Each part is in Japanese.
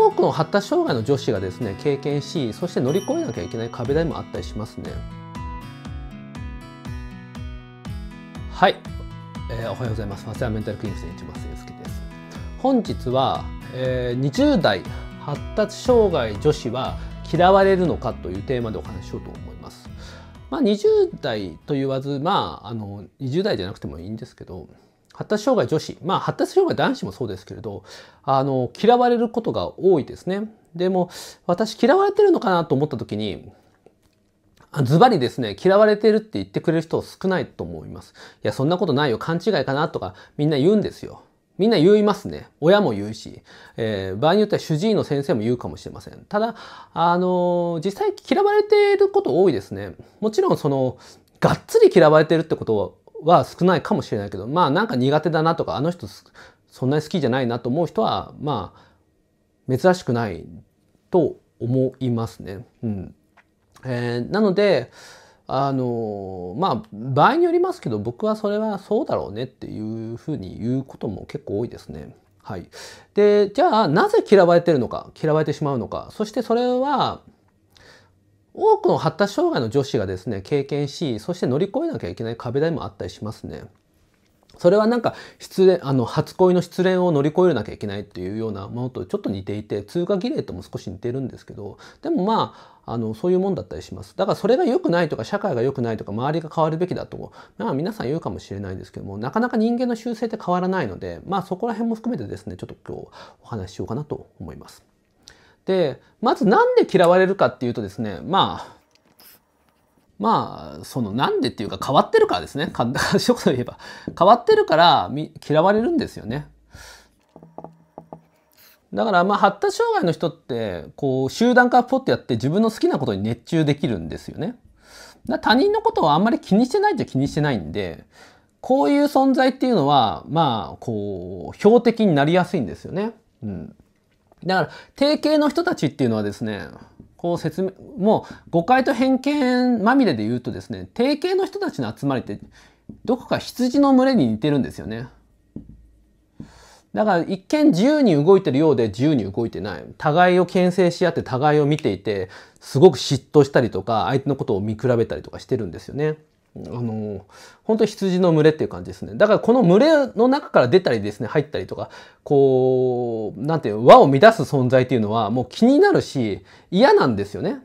多くの発達障害の女子がですね経験しそして乗り越えなきゃいけない壁でもあったりしますね。はい、えー、おはようございます。ファメンタルクリニックの市松祐介です。本日は、えー、20代発達障害女子は嫌われるのかというテーマでお話ししようと思います。まあ、20代と言わず、まあ、あの20代じゃなくてもいいんですけど発達障害女子、まあ発達障害男子もそうですけれど、あの、嫌われることが多いですね。でも、私嫌われてるのかなと思った時に、ズバリですね、嫌われてるって言ってくれる人少ないと思います。いや、そんなことないよ、勘違いかなとか、みんな言うんですよ。みんな言いますね。親も言うし、えー、場合によっては主治医の先生も言うかもしれません。ただ、あのー、実際嫌われていること多いですね。もちろん、その、がっつり嫌われてるってことは少ないかもしれないけどまあなんか苦手だなとかあの人そんなに好きじゃないなと思う人はまあ珍しくないと思いますね。うんえー、なのであのまあ場合によりますけど僕はそれはそうだろうねっていうふうに言うことも結構多いですね。はい、でじゃあなぜ嫌われてるのか嫌われてしまうのかそしてそれは多くの発達障害の女子がですね経験しそして乗り越えなきゃいけない壁でもあったりしますね。それはなんか失恋あの初恋の失恋を乗り越えなきゃいけないっていうようなものとちょっと似ていて通過儀礼とも少し似てるんですけどでもまああのそういうもんだったりしますだからそれが良くないとか社会が良くないとか周りが変わるべきだと、まあ、皆さん言うかもしれないんですけどもなかなか人間の習性って変わらないのでまあそこら辺も含めてですねちょっと今日お話ししようかなと思います。で、まず何で嫌われるかっていうとですね、まあ、まあ、そのなんでっていうか変わってるからですね。一言 言えば。変わってるから嫌われるんですよね。だからまあ発達障害の人ってこう集団からポッてやって自分の好きなことに熱中できるんですよね。他人のことをあんまり気にしてないっちゃ気にしてないんでこういう存在っていうのはまあこう標的になりやすいんですよね。うんだから、定型の人たちっていうのはですね、こう説明、もう誤解と偏見まみれで言うとですね、定型の人たちの集まりって、どこか羊の群れに似てるんですよね。だから一見自由に動いてるようで自由に動いてない。互いを牽制し合って互いを見ていて、すごく嫉妬したりとか、相手のことを見比べたりとかしてるんですよね。あの本当羊の群れっていう感じですねだからこの群れの中から出たりですね入ったりとかこう何ていう和を乱す存在っていうのはもう気になるし嫌なんですよね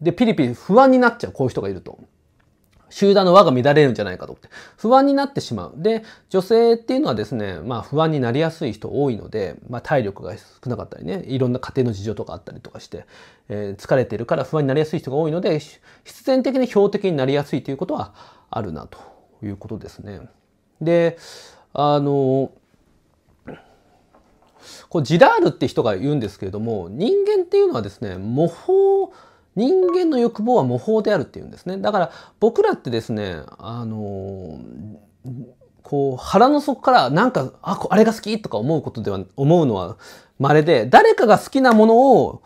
でピリピリ不安になっちゃうこういう人がいると。集団の輪が乱れるんじゃないかと思って、不安になってしまう。で、女性っていうのはですね、まあ不安になりやすい人多いので、まあ体力が少なかったりね、いろんな家庭の事情とかあったりとかして、えー、疲れてるから不安になりやすい人が多いので、必然的に標的になりやすいということはあるなということですね。で、あの、こうジダールって人が言うんですけれども、人間っていうのはですね、模倣人間の欲望は模倣であるっていうんですね。だから僕らってですね、あのー、こう腹の底からなんか、あ、あれが好きとか思うことでは、思うのは稀で、誰かが好きなものを好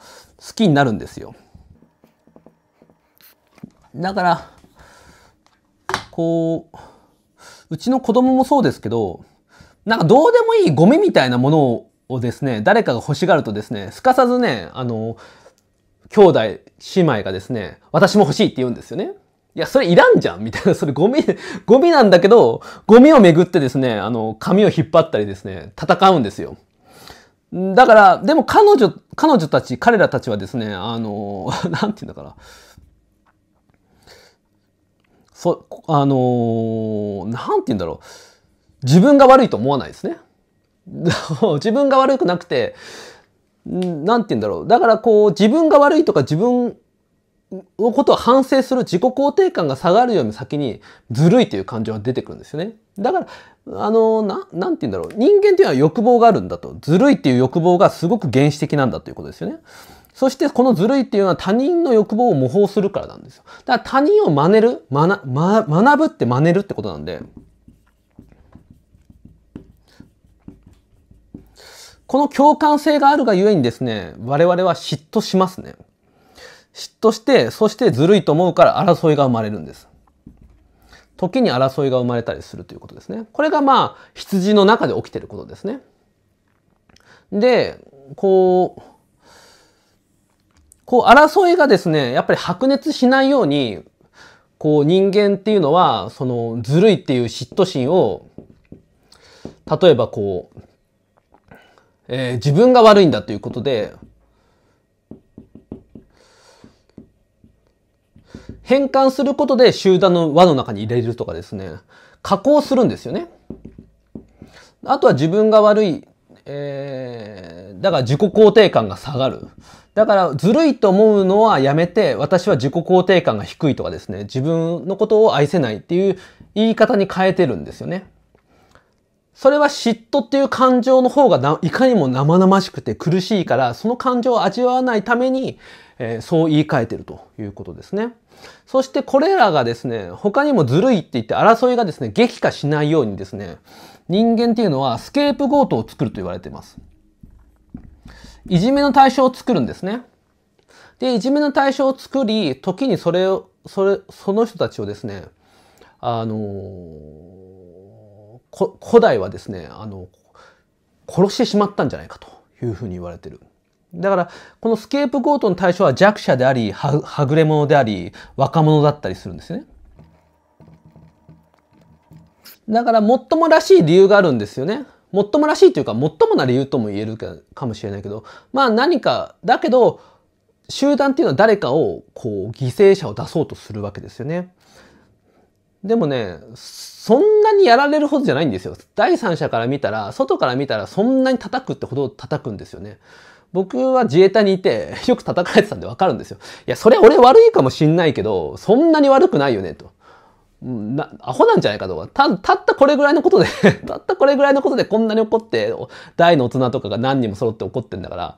きになるんですよ。だから、こう、うちの子供もそうですけど、なんかどうでもいいゴミみたいなものをですね、誰かが欲しがるとですね、すかさずね、あの兄弟、姉妹がですね、私も欲しいって言うんですよね。いや、それいらんじゃんみたいな、それゴミ、ゴミなんだけど、ゴミをめぐってですね、あの、髪を引っ張ったりですね、戦うんですよ。だから、でも彼女、彼女たち、彼らたちはですね、あの、なんて言うんだから、そ、あのなんて言うんだろう。自分が悪いと思わないですね。自分が悪くなくて、なんて言うんだろう。だからこう、自分が悪いとか自分のことを反省する自己肯定感が下がるように先に、ずるいという感情が出てくるんですよね。だから、あの、な、なんて言うんだろう。人間というのは欲望があるんだと。ずるいっていう欲望がすごく原始的なんだということですよね。そしてこのずるいっていうのは他人の欲望を模倣するからなんですよ。だから他人を真似る、まな、ま、学ぶって真似るってことなんで、この共感性があるがゆえにですね、我々は嫉妬しますね。嫉妬して、そしてずるいと思うから争いが生まれるんです。時に争いが生まれたりするということですね。これがまあ、羊の中で起きてることですね。で、こう、こう争いがですね、やっぱり白熱しないように、こう人間っていうのは、そのずるいっていう嫉妬心を、例えばこう、えー、自分が悪いんだということで、変換することで集団の輪の中に入れるとかですね、加工するんですよね。あとは自分が悪い、えー、だから自己肯定感が下がる。だからずるいと思うのはやめて、私は自己肯定感が低いとかですね、自分のことを愛せないっていう言い方に変えてるんですよね。それは嫉妬っていう感情の方がいかにも生々しくて苦しいから、その感情を味わわないために、えー、そう言い換えてるということですね。そしてこれらがですね、他にもずるいって言って争いがですね、激化しないようにですね、人間っていうのはスケープゴートを作ると言われています。いじめの対象を作るんですね。で、いじめの対象を作り、時にそれを、それ、その人たちをですね、あのー古代はですねあの殺してしまったんじゃないかというふうに言われてる。だから、このスケープゴートの対象は弱者であり、はぐれ者であり、若者だったりするんですね。だから、最もらしい理由があるんですよね。最もらしいというか、最もな理由とも言えるかもしれないけど、まあ何か、だけど、集団っていうのは誰かを、こう、犠牲者を出そうとするわけですよね。でもね、そんなにやられるほどじゃないんですよ。第三者から見たら、外から見たらそんなに叩くってほど叩くんですよね。僕は自衛隊にいて、よく叩かれてたんでわかるんですよ。いや、それ俺悪いかもしんないけど、そんなに悪くないよね、と。な、アホなんじゃないかとか、た、たったこれぐらいのことで たったこれぐらいのことでこんなに怒って、大の大人とかが何人も揃って怒ってんだから、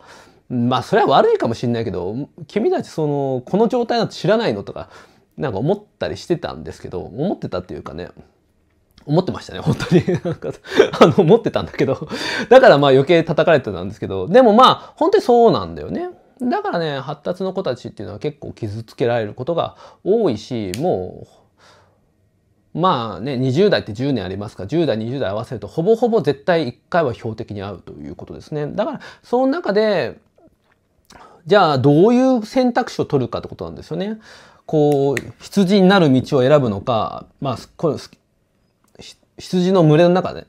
まあ、それは悪いかもしんないけど、君たちその、この状態なんて知らないのとか、なんか思ったりしてたんですけど思ってたっていうかね思ってましたね、本当に。なんか、あの、思ってたんだけど。だからまあ余計叩かれてたんですけど、でもまあ、本当にそうなんだよね。だからね、発達の子たちっていうのは結構傷つけられることが多いし、もう、まあね、20代って10年ありますから、10代、20代合わせると、ほぼほぼ絶対1回は標的に合うということですね。だから、その中で、じゃあどういう選択肢を取るかってことなんですよね。こう、羊になる道を選ぶのか、まあ、この羊の群れの中で、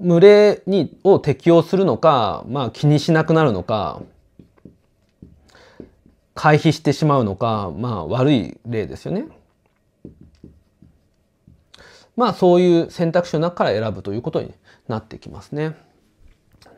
群れに、を適用するのか、まあ気にしなくなるのか、回避してしまうのか、まあ悪い例ですよね。まあそういう選択肢の中から選ぶということになってきますね。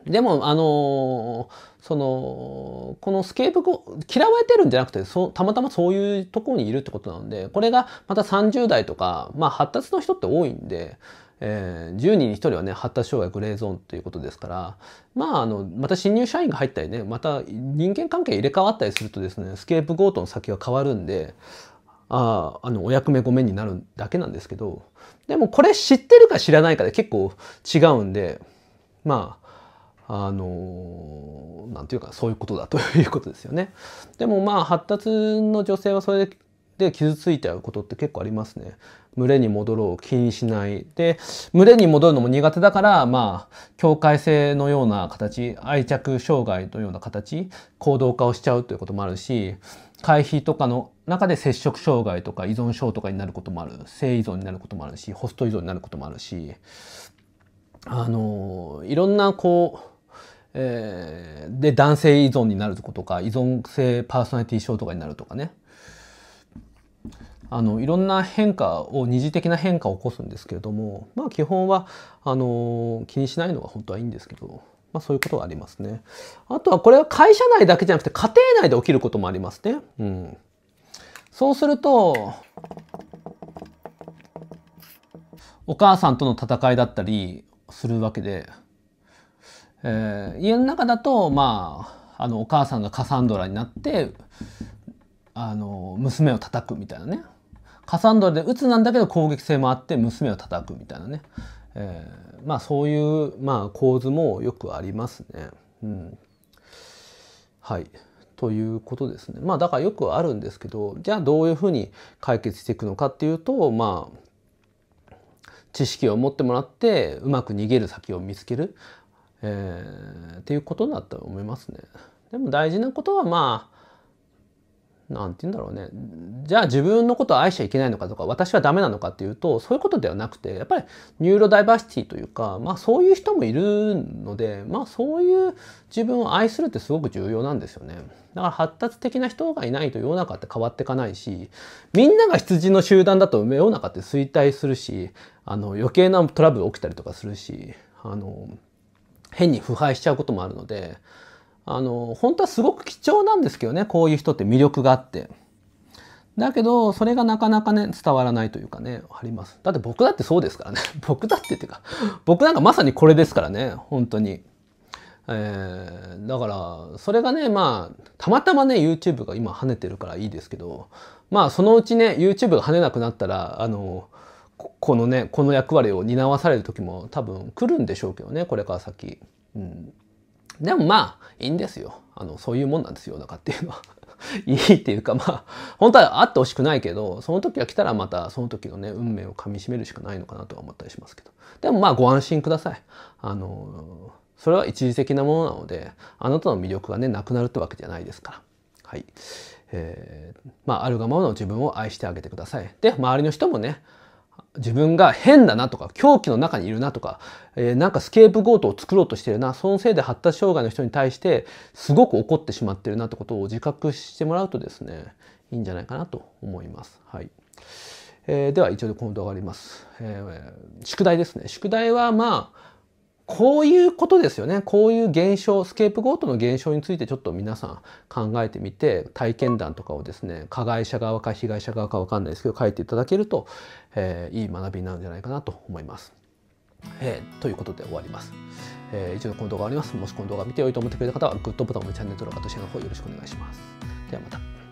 でも、あのー、その、このスケープゴ嫌われてるんじゃなくて、そたまたまそういうところにいるってことなんで、これがまた30代とか、まあ発達の人って多いんで、えー、10人に1人はね、発達障害グレーゾーンということですから、まあ、あの、また新入社員が入ったりね、また人間関係入れ替わったりするとですね、スケープゴートの先は変わるんで、ああのお役目ごめんになるだけなんですけどでもこれ知ってるか知らないかで結構違うんでまああのなんていうかそういうことだということですよね。でもまあ発達の女性はそれで傷ついちゃうことって結構ありますね。群れに戻ろう気にしない。で、群れに戻るのも苦手だから、まあ、境界性のような形、愛着障害のような形、行動化をしちゃうということもあるし、回避とかの中で接触障害とか依存症とかになることもある。性依存になることもあるし、ホスト依存になることもあるし、あの、いろんなこう、えー、で、男性依存になるとか、依存性パーソナリティ症とかになるとかね。あのいろんな変化を二次的な変化を起こすんですけれどもまあ基本はあの気にしないのが本当はいいんですけど、まあ、そういうことがありますね。あとはこれは会社内だけじゃなくて家庭内で起きることもありますね。うん、そうするとお母さんとの戦いだったりするわけでえー、家の中だと、まあ、あのお母さんがカサンドラになってあの娘を叩くみたいなねカサンドラでつなんだけど攻撃性もあって娘を叩くみたいなね、えー、まあそういう、まあ、構図もよくありますね。うん、はいということですね。まあだからよくあるんですけどじゃあどういうふうに解決していくのかっていうとまあ知識を持ってもらってうまく逃げる先を見つけるえー、っていうことだと思いますね。でも大事なことはまあ何て言うんだろうねじゃあ自分のことを愛しちゃいけないのかとか私はダメなのかっていうとそういうことではなくてやっぱりニューロダイバーシティというかまあそういう人もいるのでまあそういう自分を愛するってすごく重要なんですよねだから発達的な人がいないと世の中って変わっていかないしみんなが羊の集団だと世の中って衰退するしあの余計なトラブル起きたりとかするしあの変に腐敗しちゃうこともあるのであの本当はすごく貴重なんですけどねこういう人って魅力があって。だけど、それがなかなかね、伝わらないというかね、あります。だって僕だってそうですからね。僕だってっていうか、僕なんかまさにこれですからね、本当に。えー、だから、それがね、まあ、たまたまね、YouTube が今跳ねてるからいいですけど、まあ、そのうちね、YouTube が跳ねなくなったら、あの、このねこの役割を担わされる時も多分来るんでしょうけどねこれから先、うん、でもまあいいんですよあのそういうもんなんですよだかっていうのは いいっていうかまあ本当はあってほしくないけどその時が来たらまたその時のね運命をかみしめるしかないのかなとは思ったりしますけどでもまあご安心くださいあのそれは一時的なものなのであなたの魅力がねなくなるってわけじゃないですからはいえー、まああるがままの自分を愛してあげてくださいで周りの人もね自分が変だなとか狂気の中にいるなとか、えー、なんかスケープゴートを作ろうとしてるなそのせいで発達障害の人に対してすごく怒ってしまってるなってことを自覚してもらうとですねいいんじゃないかなと思います。はいえー、では一応今度終がります、えー、宿題ですね宿題はまあこういうことですよね。こういう現象、スケープゴートの現象についてちょっと皆さん考えてみて、体験談とかをですね、加害者側か被害者側かわかんないですけど、書いていただけると、えー、いい学びになるんじゃないかなと思います。えー、ということで終わります。えー、以上この動画終わります。もしこの動画見て良いと思ってくれた方は、グッドボタンもチャンネル登録私の方よろしくお願いします。ではまた。